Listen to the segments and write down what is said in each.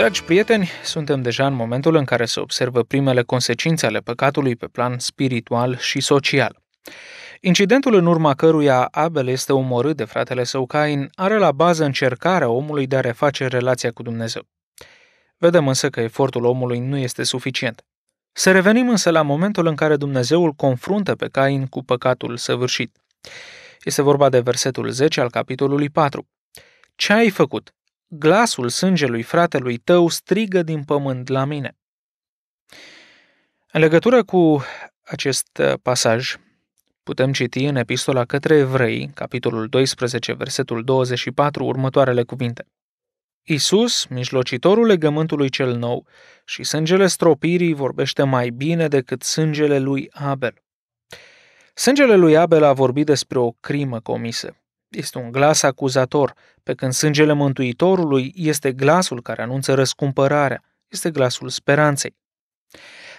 Dragi prieteni, suntem deja în momentul în care se observă primele consecințe ale păcatului pe plan spiritual și social. Incidentul în urma căruia Abel este omorât de fratele său Cain are la bază încercarea omului de a reface relația cu Dumnezeu. Vedem însă că efortul omului nu este suficient. Să revenim însă la momentul în care Dumnezeu îl confruntă pe Cain cu păcatul săvârșit. Este vorba de versetul 10 al capitolului 4. Ce ai făcut? glasul sângelui fratelui tău strigă din pământ la mine. În legătură cu acest uh, pasaj, putem citi în epistola către evrei, capitolul 12, versetul 24, următoarele cuvinte. Isus, mijlocitorul legământului cel nou, și sângele stropirii vorbește mai bine decât sângele lui Abel. Sângele lui Abel a vorbit despre o crimă comisă, este un glas acuzator, pe când sângele Mântuitorului este glasul care anunță răscumpărarea, este glasul speranței.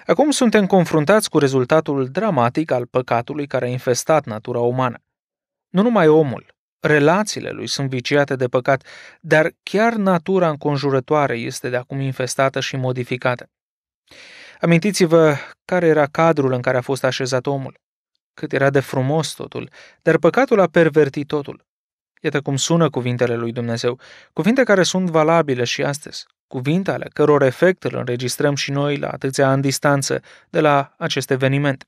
Acum suntem confruntați cu rezultatul dramatic al păcatului care a infestat natura umană. Nu numai omul, relațiile lui sunt viciate de păcat, dar chiar natura înconjurătoare este de acum infestată și modificată. Amintiți-vă care era cadrul în care a fost așezat omul. Cât era de frumos totul, dar păcatul a pervertit totul. Iată cum sună cuvintele lui Dumnezeu, cuvinte care sunt valabile și astăzi, cuvinte ale căror efect îl înregistrăm și noi la atâția ani distanță de la acest eveniment.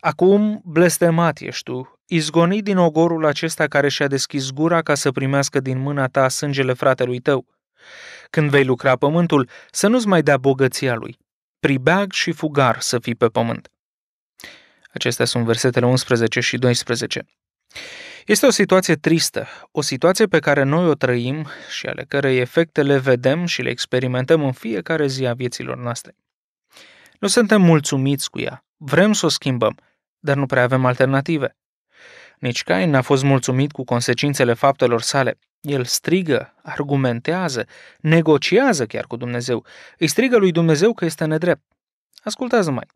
Acum blestemat ești tu, izgonit din ogorul acesta care și-a deschis gura ca să primească din mâna ta sângele fratelui tău. Când vei lucra pământul, să nu-ți mai dea bogăția lui. Pribeag și fugar să fii pe pământ. Acestea sunt versetele 11 și 12. Este o situație tristă, o situație pe care noi o trăim și ale cărei efecte le vedem și le experimentăm în fiecare zi a vieților noastre. Nu suntem mulțumiți cu ea, vrem să o schimbăm, dar nu prea avem alternative. Nici Cain n-a fost mulțumit cu consecințele faptelor sale. El strigă, argumentează, negociază chiar cu Dumnezeu. Îi strigă lui Dumnezeu că este nedrept. Ascultați mai.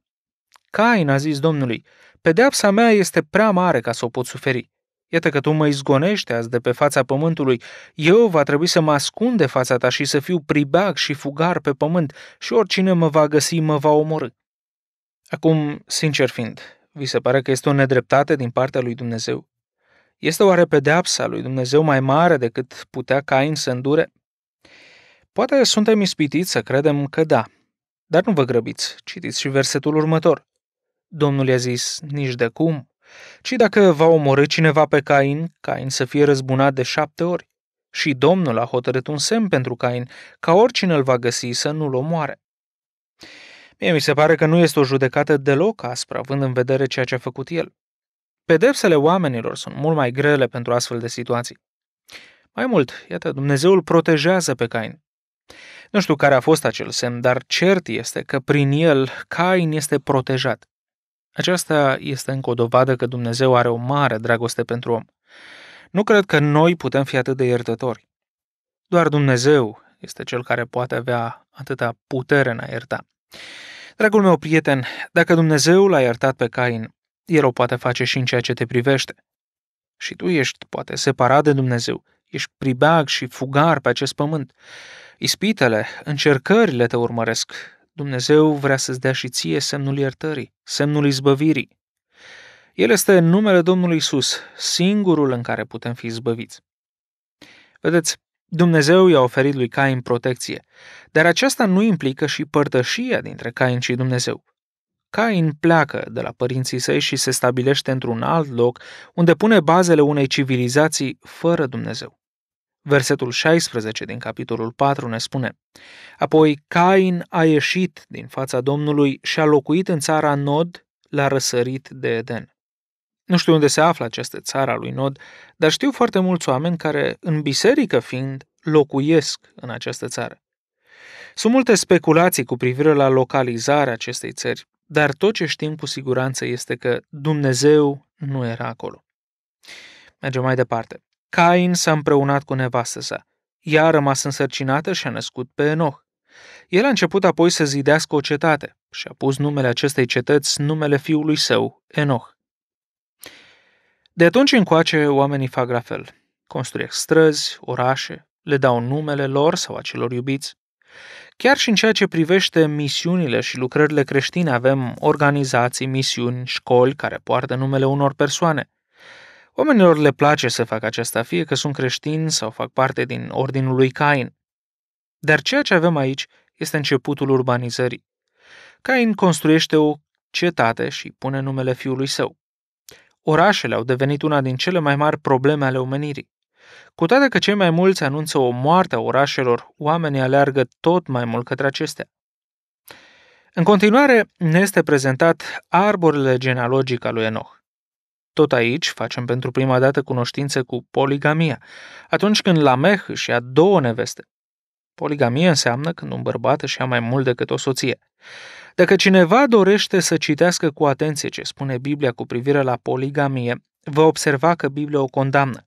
Cain a zis Domnului, pedeapsa mea este prea mare ca să o pot suferi. Iată că tu mă izgonești azi de pe fața pământului. Eu va trebui să mă ascund de fața ta și să fiu pribeag și fugar pe pământ și oricine mă va găsi mă va omorâ. Acum, sincer fiind, vi se pare că este o nedreptate din partea lui Dumnezeu? Este oare pedeapsa lui Dumnezeu mai mare decât putea Cain să îndure? Poate suntem ispitiți să credem că da, dar nu vă grăbiți, citiți și versetul următor. Domnul i-a zis, nici de cum, ci dacă va omorâ cineva pe Cain, Cain să fie răzbunat de șapte ori. Și Domnul a hotărât un semn pentru Cain, ca oricine îl va găsi să nu-l omoare. Mie mi se pare că nu este o judecată deloc aspră, având în vedere ceea ce a făcut el. Pedepsele oamenilor sunt mult mai grele pentru astfel de situații. Mai mult, iată, Dumnezeul protejează pe Cain. Nu știu care a fost acel semn, dar cert este că prin el Cain este protejat. Aceasta este încă o dovadă că Dumnezeu are o mare dragoste pentru om. Nu cred că noi putem fi atât de iertători. Doar Dumnezeu este cel care poate avea atâta putere în a ierta. Dragul meu prieten, dacă Dumnezeu l-a iertat pe Cain, el o poate face și în ceea ce te privește. Și tu ești, poate, separat de Dumnezeu, ești pribeag și fugar pe acest pământ. Ispitele, încercările te urmăresc, Dumnezeu vrea să-ți dea și ție semnul iertării, semnul izbăvirii. El este în numele Domnului Isus, singurul în care putem fi izbăviți. Vedeți, Dumnezeu i-a oferit lui Cain protecție, dar aceasta nu implică și părtășia dintre Cain și Dumnezeu. Cain pleacă de la părinții săi și se stabilește într-un alt loc unde pune bazele unei civilizații fără Dumnezeu. Versetul 16 din capitolul 4 ne spune Apoi Cain a ieșit din fața Domnului și a locuit în țara Nod la răsărit de Eden. Nu știu unde se află această țara lui Nod, dar știu foarte mulți oameni care, în biserică fiind, locuiesc în această țară. Sunt multe speculații cu privire la localizarea acestei țări, dar tot ce știm cu siguranță este că Dumnezeu nu era acolo. Mergem mai departe. Cain s-a împreunat cu nevastă sa. Ea a rămas însărcinată și a născut pe Enoch. El a început apoi să zidească o cetate și a pus numele acestei cetăți numele fiului său, Enoch. De atunci încoace, oamenii fac la fel. Construiesc străzi, orașe, le dau numele lor sau a celor iubiți. Chiar și în ceea ce privește misiunile și lucrările creștine avem organizații, misiuni, școli care poartă numele unor persoane. Oamenilor le place să facă aceasta, fie că sunt creștini sau fac parte din ordinul lui Cain. Dar ceea ce avem aici este începutul urbanizării. Cain construiește o cetate și pune numele fiului său. Orașele au devenit una din cele mai mari probleme ale omenirii. Cu toate că cei mai mulți anunță o moarte a orașelor, oamenii aleargă tot mai mult către acestea. În continuare, ne este prezentat arborele genealogic al lui Enoch. Tot aici facem pentru prima dată cunoștință cu poligamia, atunci când Lameh își ia două neveste. Poligamie înseamnă când un bărbat își ia mai mult decât o soție. Dacă cineva dorește să citească cu atenție ce spune Biblia cu privire la poligamie, va observa că Biblia o condamnă.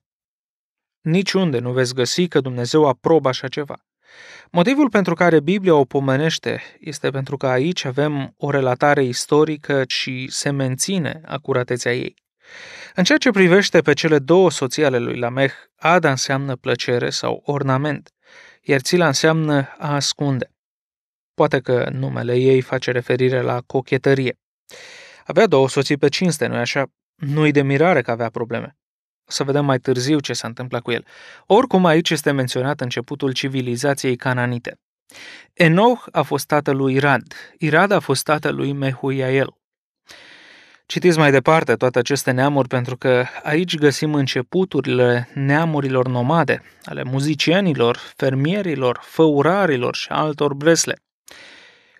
Niciunde nu veți găsi că Dumnezeu aprobă așa ceva. Motivul pentru care Biblia o pomenește este pentru că aici avem o relatare istorică și se menține acuratețea ei. În ceea ce privește pe cele două soții ale lui Lameh, Ada înseamnă plăcere sau ornament, iar Țila înseamnă a ascunde. Poate că numele ei face referire la cochetărie. Avea două soții pe cinste, nu-i așa? Nu-i de mirare că avea probleme. O să vedem mai târziu ce s-a întâmplat cu el. Oricum, aici este menționat începutul civilizației cananite. Enoch a fost tatăl lui Irad, Irad a fost tatăl lui Mehuiael. Citiți mai departe toate aceste neamuri pentru că aici găsim începuturile neamurilor nomade, ale muzicienilor, fermierilor, făurarilor și altor bresle.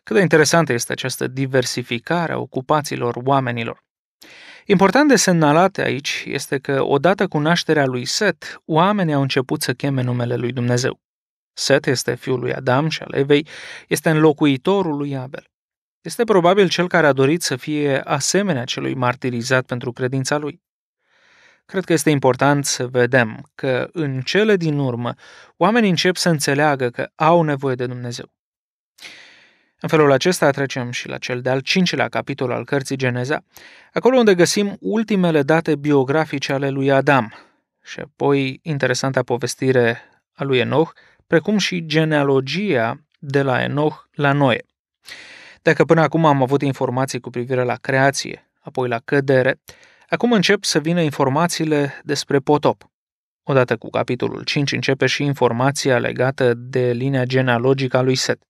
Cât de interesantă este această diversificare a ocupațiilor oamenilor. Important de semnalat aici este că odată cu nașterea lui Set, oamenii au început să cheme numele lui Dumnezeu. Set este fiul lui Adam și al Evei, este înlocuitorul lui Abel. Este probabil cel care a dorit să fie asemenea celui martirizat pentru credința lui. Cred că este important să vedem că, în cele din urmă, oamenii încep să înțeleagă că au nevoie de Dumnezeu. În felul acesta trecem și la cel de-al cincilea capitol al cărții Geneza, acolo unde găsim ultimele date biografice ale lui Adam și apoi interesanta povestire a lui Enoch, precum și genealogia de la Enoch la Noe. Dacă până acum am avut informații cu privire la creație, apoi la cădere, acum încep să vină informațiile despre potop. Odată cu capitolul 5 începe și informația legată de linia genealogică a lui Set.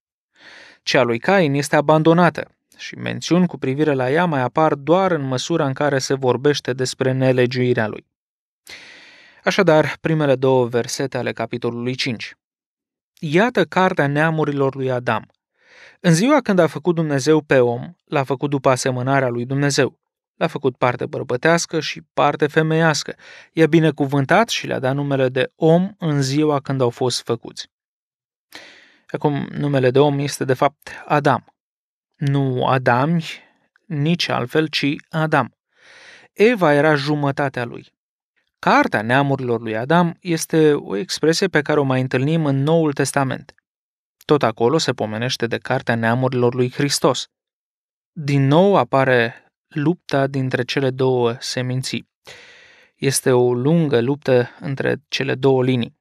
Cea lui Cain este abandonată și mențiuni cu privire la ea mai apar doar în măsura în care se vorbește despre nelegiuirea lui. Așadar, primele două versete ale capitolului 5. Iată cartea neamurilor lui Adam – în ziua când a făcut Dumnezeu pe om, l-a făcut după asemănarea lui Dumnezeu. L-a făcut parte bărbătească și parte femeiască. I-a binecuvântat și le-a dat numele de om în ziua când au fost făcuți. Acum, numele de om este de fapt Adam. Nu Adam, nici altfel, ci Adam. Eva era jumătatea lui. Cartea neamurilor lui Adam este o expresie pe care o mai întâlnim în Noul Testament. Tot acolo se pomenește de Cartea Neamurilor lui Hristos. Din nou apare lupta dintre cele două seminții. Este o lungă luptă între cele două linii.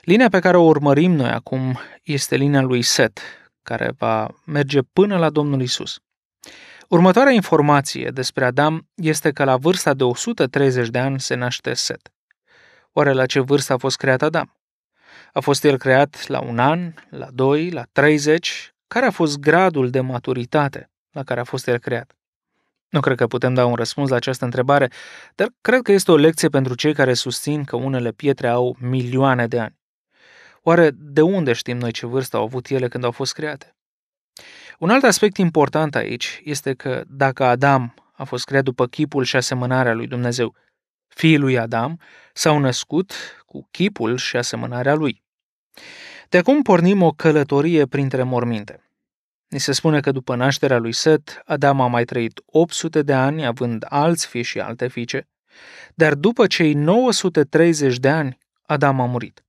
Linia pe care o urmărim noi acum este linia lui Set, care va merge până la Domnul Isus. Următoarea informație despre Adam este că la vârsta de 130 de ani se naște Set. Oare la ce vârstă a fost creat Adam? A fost el creat la un an, la doi, la treizeci? Care a fost gradul de maturitate la care a fost el creat? Nu cred că putem da un răspuns la această întrebare, dar cred că este o lecție pentru cei care susțin că unele pietre au milioane de ani. Oare de unde știm noi ce vârstă au avut ele când au fost create? Un alt aspect important aici este că dacă Adam a fost creat după chipul și asemănarea lui Dumnezeu, fiii lui Adam s-au născut cu chipul și asemănarea lui. De acum pornim o călătorie printre morminte. Ni se spune că după nașterea lui Set, Adam a mai trăit 800 de ani, având alți fii și alte fiice, dar după cei 930 de ani, Adam a murit.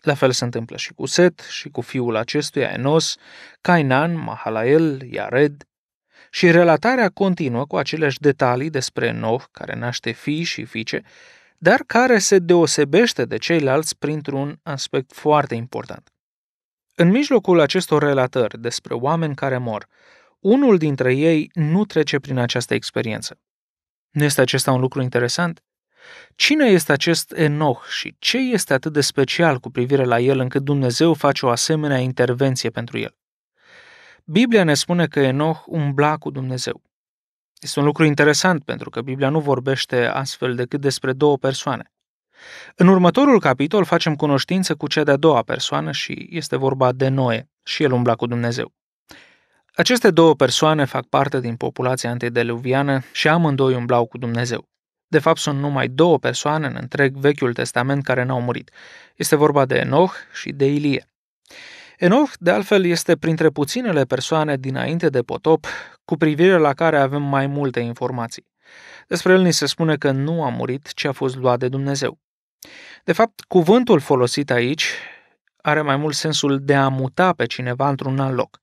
La fel se întâmplă și cu Set și cu fiul acestuia Enos, Cainan, Mahalael, Iared. Și relatarea continuă cu aceleași detalii despre Noh, care naște fii și fiice, dar care se deosebește de ceilalți printr-un aspect foarte important. În mijlocul acestor relatări despre oameni care mor, unul dintre ei nu trece prin această experiență. Nu este acesta un lucru interesant? Cine este acest Enoch și ce este atât de special cu privire la el încât Dumnezeu face o asemenea intervenție pentru el? Biblia ne spune că Enoch umbla cu Dumnezeu. Este un lucru interesant pentru că Biblia nu vorbește astfel decât despre două persoane. În următorul capitol facem cunoștință cu cea de-a doua persoană și este vorba de Noe și el umbla cu Dumnezeu. Aceste două persoane fac parte din populația antediluviană și amândoi umblau cu Dumnezeu. De fapt, sunt numai două persoane în întreg Vechiul Testament care n-au murit. Este vorba de Enoch și de Ilie. Enoch, de altfel, este printre puținele persoane dinainte de potop cu privire la care avem mai multe informații. Despre el ni se spune că nu a murit, ci a fost luat de Dumnezeu. De fapt, cuvântul folosit aici are mai mult sensul de a muta pe cineva într-un alt loc.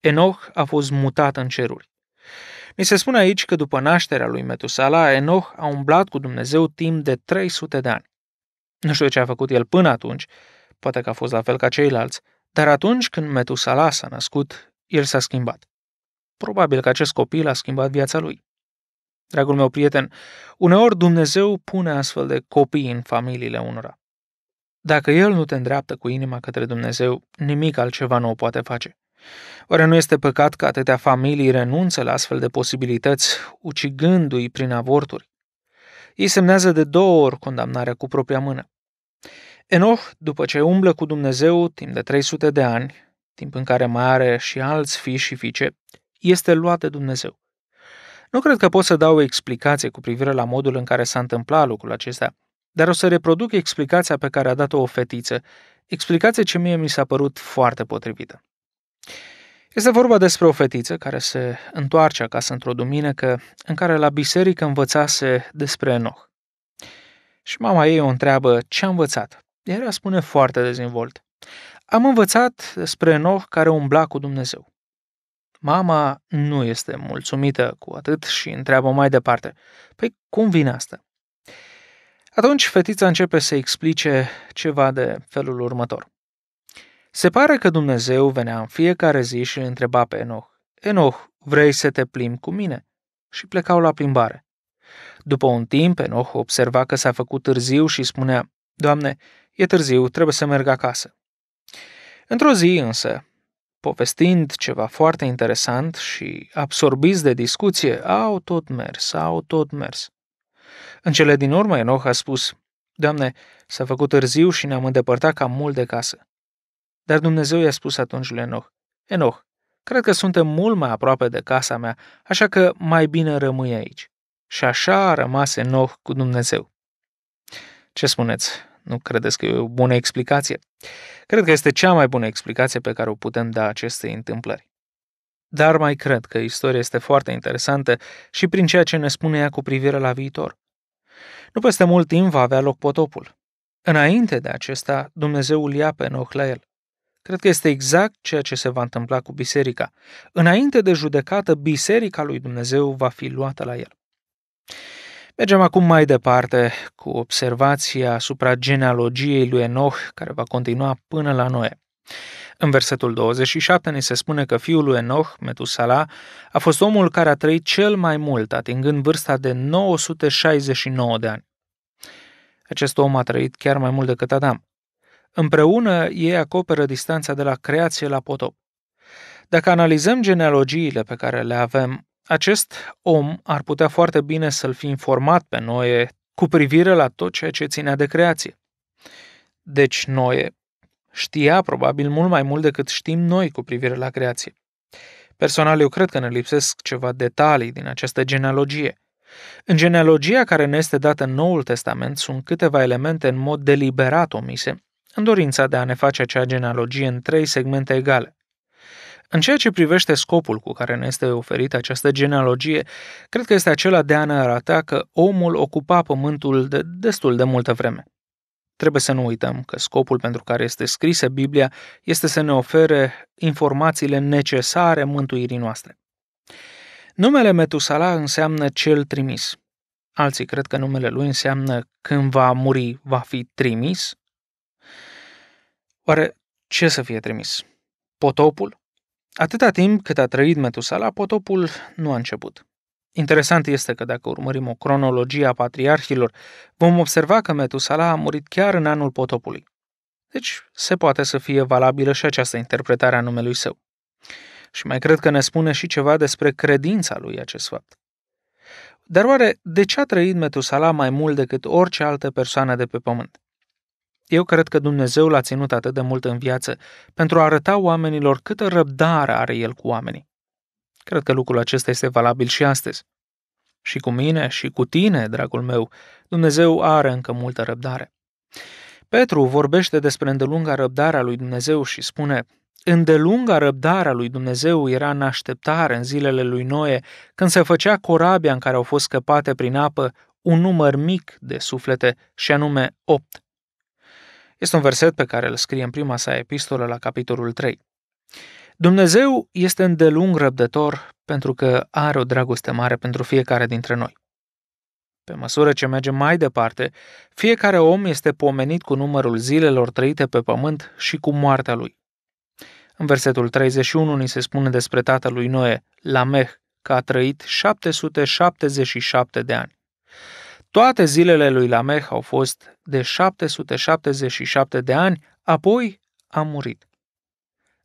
Enoch a fost mutat în ceruri. Mi se spune aici că după nașterea lui Metusala, Enoch a umblat cu Dumnezeu timp de 300 de ani. Nu știu ce a făcut el până atunci, poate că a fost la fel ca ceilalți, dar atunci când Metusala s-a născut, el s-a schimbat. Probabil că acest copil a schimbat viața lui. Dragul meu prieten, uneori Dumnezeu pune astfel de copii în familiile unora. Dacă el nu te îndreaptă cu inima către Dumnezeu, nimic altceva nu o poate face. Oare nu este păcat că atâtea familii renunță la astfel de posibilități, ucigându-i prin avorturi? Ei semnează de două ori condamnarea cu propria mână. Enoch, după ce umblă cu Dumnezeu timp de 300 de ani, timp în care mai are și alți fii și fiice, este luat de Dumnezeu. Nu cred că pot să dau o explicație cu privire la modul în care s-a întâmplat lucrul acesta, dar o să reproduc explicația pe care a dat-o o fetiță, explicație ce mie mi s-a părut foarte potrivită. Este vorba despre o fetiță care se întoarce acasă într-o duminică în care la biserică învățase despre Enoch. Și mama ei o întreabă ce a învățat. Era, spune, foarte dezvolt. Am învățat despre Enoch care umbla cu Dumnezeu. Mama nu este mulțumită cu atât și întreabă mai departe, păi cum vine asta? Atunci fetița începe să explice ceva de felul următor. Se pare că Dumnezeu venea în fiecare zi și îl întreba pe Enoch, Enoch, vrei să te plimbi cu mine? Și plecau la plimbare. După un timp, Enoch observa că s-a făcut târziu și spunea, Doamne, E târziu, trebuie să merg acasă. Într-o zi însă, povestind ceva foarte interesant și absorbiți de discuție, au tot mers, au tot mers. În cele din urmă, Enoch a spus, Doamne, s-a făcut târziu și ne-am îndepărtat cam mult de casă. Dar Dumnezeu i-a spus atunci lui Enoch, Enoch, cred că suntem mult mai aproape de casa mea, așa că mai bine rămâi aici. Și așa a rămas Enoch cu Dumnezeu. Ce spuneți? Nu credeți că e o bună explicație? Cred că este cea mai bună explicație pe care o putem da acestei întâmplări. Dar mai cred că istoria este foarte interesantă și prin ceea ce ne spune ea cu privire la viitor. Nu peste mult timp va avea loc potopul. Înainte de acesta, Dumnezeu îl ia pe Enoch la el. Cred că este exact ceea ce se va întâmpla cu biserica. Înainte de judecată, biserica lui Dumnezeu va fi luată la el. Mergem acum mai departe cu observația asupra genealogiei lui Enoch, care va continua până la Noe. În versetul 27 ni se spune că fiul lui Enoch, Metusala, a fost omul care a trăit cel mai mult, atingând vârsta de 969 de ani. Acest om a trăit chiar mai mult decât Adam. Împreună ei acoperă distanța de la creație la potop. Dacă analizăm genealogiile pe care le avem, acest om ar putea foarte bine să-l fi informat pe Noe cu privire la tot ceea ce ținea de creație. Deci Noe știa probabil mult mai mult decât știm noi cu privire la creație. Personal, eu cred că ne lipsesc ceva detalii din această genealogie. În genealogia care ne este dată în Noul Testament sunt câteva elemente în mod deliberat omise, în dorința de a ne face acea genealogie în trei segmente egale. În ceea ce privește scopul cu care ne este oferită această genealogie, cred că este acela de a ne arata că omul ocupa pământul de destul de multă vreme. Trebuie să nu uităm că scopul pentru care este scrisă Biblia este să ne ofere informațiile necesare mântuirii noastre. Numele Metusala înseamnă cel trimis. Alții cred că numele lui înseamnă când va muri, va fi trimis. Oare ce să fie trimis? Potopul? Atâta timp cât a trăit Metusala, potopul nu a început. Interesant este că dacă urmărim o cronologie a patriarhilor, vom observa că Metusala a murit chiar în anul potopului. Deci se poate să fie valabilă și această interpretare a numelui său. Și mai cred că ne spune și ceva despre credința lui acest fapt. Dar oare de ce a trăit Metusala mai mult decât orice altă persoană de pe pământ? Eu cred că Dumnezeu l-a ținut atât de mult în viață pentru a arăta oamenilor câtă răbdare are el cu oamenii. Cred că lucrul acesta este valabil și astăzi. Și cu mine și cu tine, dragul meu, Dumnezeu are încă multă răbdare. Petru vorbește despre îndelunga răbdare a lui Dumnezeu și spune, Îndelunga a lui Dumnezeu era în așteptare în zilele lui Noe, când se făcea corabia în care au fost scăpate prin apă un număr mic de suflete, și anume opt este un verset pe care îl scrie în prima sa epistolă la capitolul 3. Dumnezeu este îndelung răbdător pentru că are o dragoste mare pentru fiecare dintre noi. Pe măsură ce mergem mai departe, fiecare om este pomenit cu numărul zilelor trăite pe pământ și cu moartea lui. În versetul 31 ni se spune despre tatălui Noe, Lameh, că a trăit 777 de ani. Toate zilele lui Lameh au fost de 777 de ani, apoi a murit.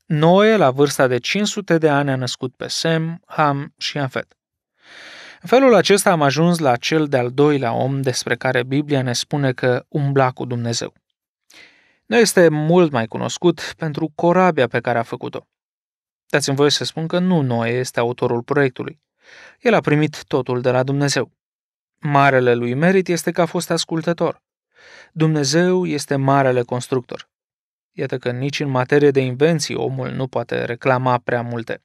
Noe, la vârsta de 500 de ani, a născut pe Sem, Ham și Afet. În felul acesta am ajuns la cel de-al doilea om despre care Biblia ne spune că umbla cu Dumnezeu. Nu este mult mai cunoscut pentru corabia pe care a făcut-o. Dați-mi voie să spun că nu Noe este autorul proiectului. El a primit totul de la Dumnezeu. Marele lui merit este că a fost ascultător. Dumnezeu este marele constructor. Iată că nici în materie de invenții omul nu poate reclama prea multe.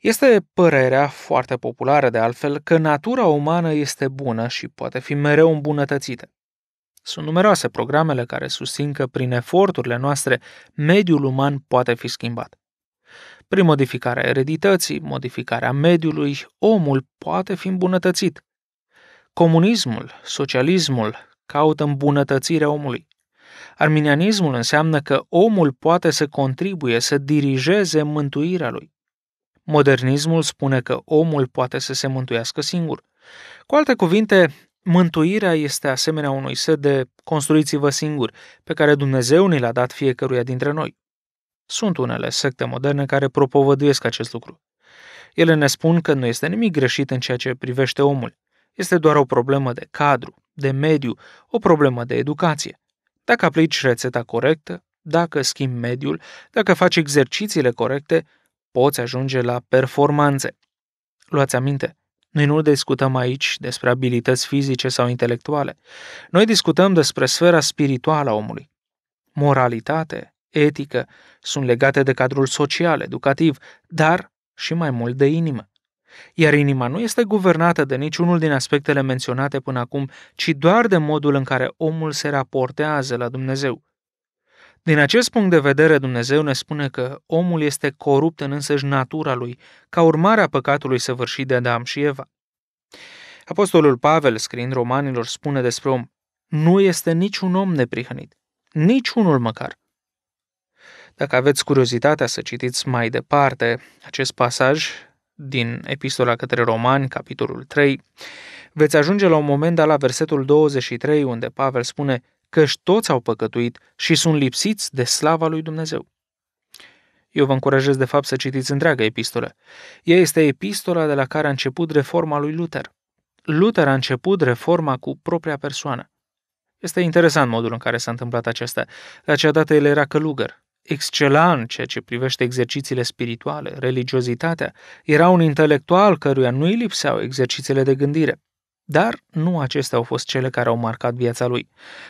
Este părerea foarte populară de altfel că natura umană este bună și poate fi mereu îmbunătățită. Sunt numeroase programele care susțin că prin eforturile noastre mediul uman poate fi schimbat. Prin modificarea eredității, modificarea mediului, omul poate fi îmbunătățit, Comunismul, socialismul caută îmbunătățirea omului. Arminianismul înseamnă că omul poate să contribuie, să dirigeze mântuirea lui. Modernismul spune că omul poate să se mântuiască singur. Cu alte cuvinte, mântuirea este asemenea unui set de construiți-vă singuri, pe care Dumnezeu ni l-a dat fiecăruia dintre noi. Sunt unele secte moderne care propovăduiesc acest lucru. Ele ne spun că nu este nimic greșit în ceea ce privește omul, este doar o problemă de cadru, de mediu, o problemă de educație. Dacă aplici rețeta corectă, dacă schimbi mediul, dacă faci exercițiile corecte, poți ajunge la performanțe. Luați aminte, noi nu discutăm aici despre abilități fizice sau intelectuale. Noi discutăm despre sfera spirituală a omului. Moralitate, etică sunt legate de cadrul social, educativ, dar și mai mult de inimă iar inima nu este guvernată de niciunul din aspectele menționate până acum, ci doar de modul în care omul se raportează la Dumnezeu. Din acest punct de vedere, Dumnezeu ne spune că omul este corupt în însăși natura lui, ca urmare a păcatului săvârșit de Adam și Eva. Apostolul Pavel, scriind romanilor, spune despre om, nu este niciun om neprihănit, niciunul măcar. Dacă aveți curiozitatea să citiți mai departe acest pasaj, din Epistola către Romani, capitolul 3, veți ajunge la un moment dat la versetul 23, unde Pavel spune și toți au păcătuit și sunt lipsiți de slava lui Dumnezeu. Eu vă încurajez, de fapt, să citiți întreaga epistolă. Ea este epistola de la care a început reforma lui Luther. Luther a început reforma cu propria persoană. Este interesant modul în care s-a întâmplat acesta. La acea dată el era călugăr, excela în ceea ce privește exercițiile spirituale, religiozitatea, era un intelectual căruia nu îi lipseau exercițiile de gândire. Dar nu acestea au fost cele care au marcat viața lui.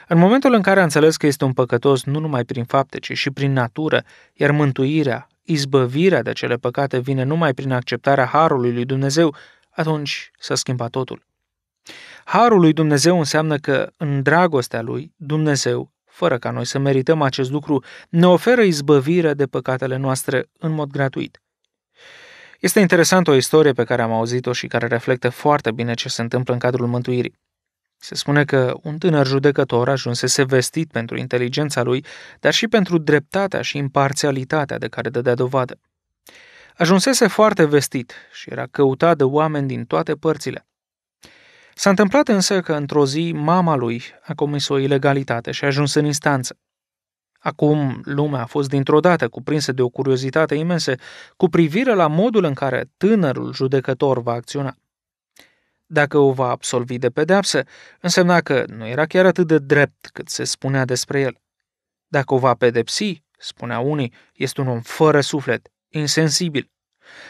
În momentul în care a înțeles că este un păcătos nu numai prin fapte, ci și prin natură, iar mântuirea, izbăvirea de acele păcate vine numai prin acceptarea harului lui Dumnezeu, atunci s-a schimbat totul. Harul lui Dumnezeu înseamnă că, în dragostea lui, Dumnezeu fără ca noi să merităm acest lucru, ne oferă izbăvirea de păcatele noastre în mod gratuit. Este interesant o istorie pe care am auzit-o și care reflectă foarte bine ce se întâmplă în cadrul mântuirii. Se spune că un tânăr judecător ajunsese vestit pentru inteligența lui, dar și pentru dreptatea și imparțialitatea de care dădea dovadă. Ajunsese foarte vestit și era căutat de oameni din toate părțile. S-a întâmplat însă că într-o zi mama lui a comis o ilegalitate și a ajuns în instanță. Acum lumea a fost dintr-o dată cuprinsă de o curiozitate imensă cu privire la modul în care tânărul judecător va acționa. Dacă o va absolvi de pedeapsă, însemna că nu era chiar atât de drept cât se spunea despre el. Dacă o va pedepsi, spunea unii, este un om fără suflet, insensibil.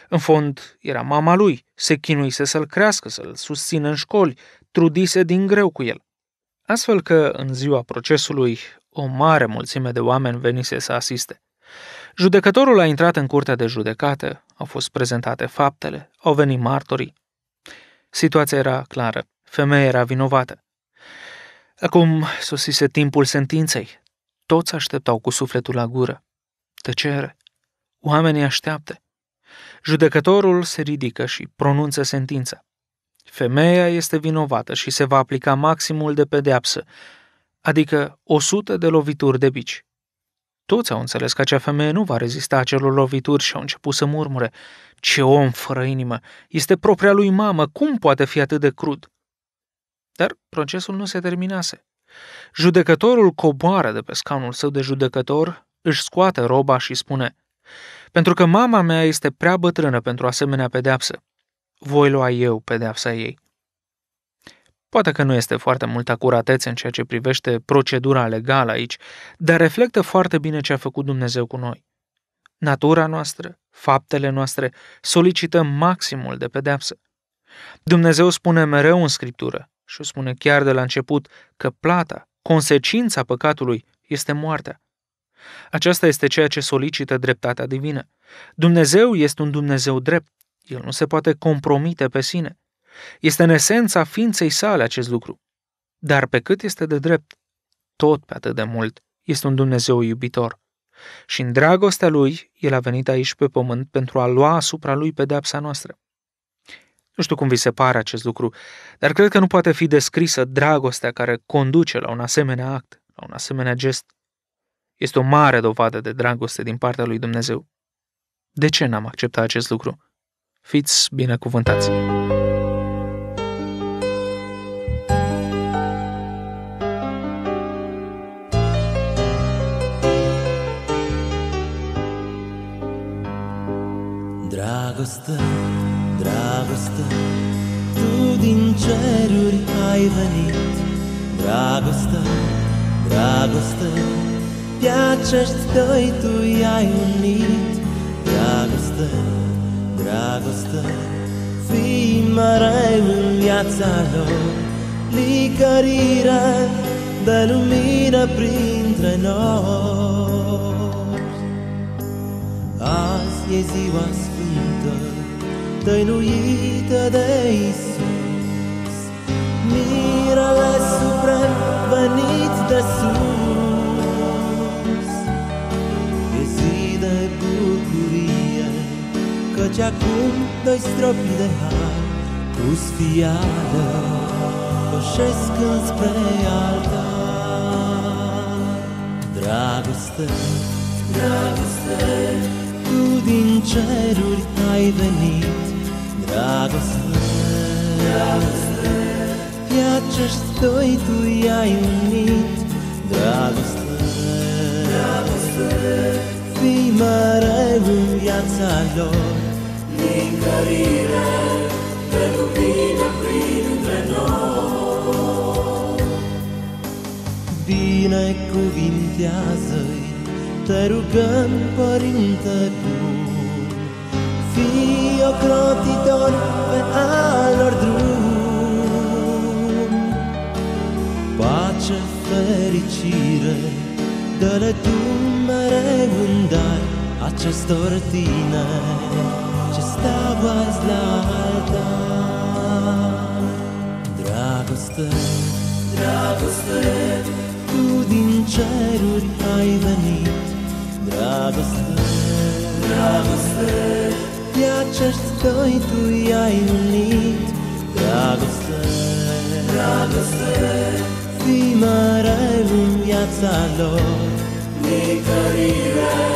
În fond, era mama lui, se chinuise să-l crească, să-l susțină în școli, trudise din greu cu el. Astfel că, în ziua procesului, o mare mulțime de oameni venise să asiste. Judecătorul a intrat în curtea de judecată, au fost prezentate faptele, au venit martorii. Situația era clară, femeia era vinovată. Acum sosise timpul sentinței. Toți așteptau cu sufletul la gură. Tăcere. Oamenii așteaptă. Judecătorul se ridică și pronunță sentința. Femeia este vinovată și se va aplica maximul de pedeapsă, adică 100 de lovituri de bici. Toți au înțeles că acea femeie nu va rezista acelor lovituri și au început să murmure. Ce om fără inimă! Este propria lui mamă! Cum poate fi atât de crud? Dar procesul nu se terminase. Judecătorul coboară de pe scaunul său de judecător, își scoate roba și spune pentru că mama mea este prea bătrână pentru asemenea pedeapsă. Voi lua eu pedeapsa ei. Poate că nu este foarte multă acuratețe în ceea ce privește procedura legală aici, dar reflectă foarte bine ce a făcut Dumnezeu cu noi. Natura noastră, faptele noastre solicită maximul de pedeapsă. Dumnezeu spune mereu în Scriptură și o spune chiar de la început că plata, consecința păcatului, este moartea. Aceasta este ceea ce solicită dreptatea divină. Dumnezeu este un Dumnezeu drept. El nu se poate compromite pe sine. Este în esența ființei sale acest lucru. Dar pe cât este de drept, tot pe atât de mult este un Dumnezeu iubitor. Și în dragostea lui, el a venit aici pe pământ pentru a lua asupra lui pedepsa noastră. Nu știu cum vi se pare acest lucru, dar cred că nu poate fi descrisă dragostea care conduce la un asemenea act, la un asemenea gest. Este o mare dovadă de dragoste din partea lui Dumnezeu. De ce n-am acceptat acest lucru? Fiți binecuvântați! Dragoste, dragoste, tu din ceruri ai venit. Dragoste, dragoste, pe acești doi tu i-ai unit Dragoste, dragoste Fii mare în viața lor Licărire de lumină printre noi Azi e ziua sfântă tăinuită de iisus, Mirele suprem venit de sus Căci acum doi stropi de har Cu sfială Coșesc înspre alta. Dragoste Dragoste Tu din ceruri ai venit Dragoste Dragoste Pe acești doi tu i-ai unit Dragoste Dragoste Fii mereu în viața lor binecuvintează-i, Te rugăm, Părinte Bun, Fii ocrotitor pe alor drum. Pace, fericire, dă-le Tu mereu în dar acestor tine ce stau azi la altar. Dragoste, dragoste, tu din ceruri ai venit, dragoste, dragoste. Pe acești doi tu i-ai unit, dragoste, dragoste. Fii mare în viața lor, nicărire.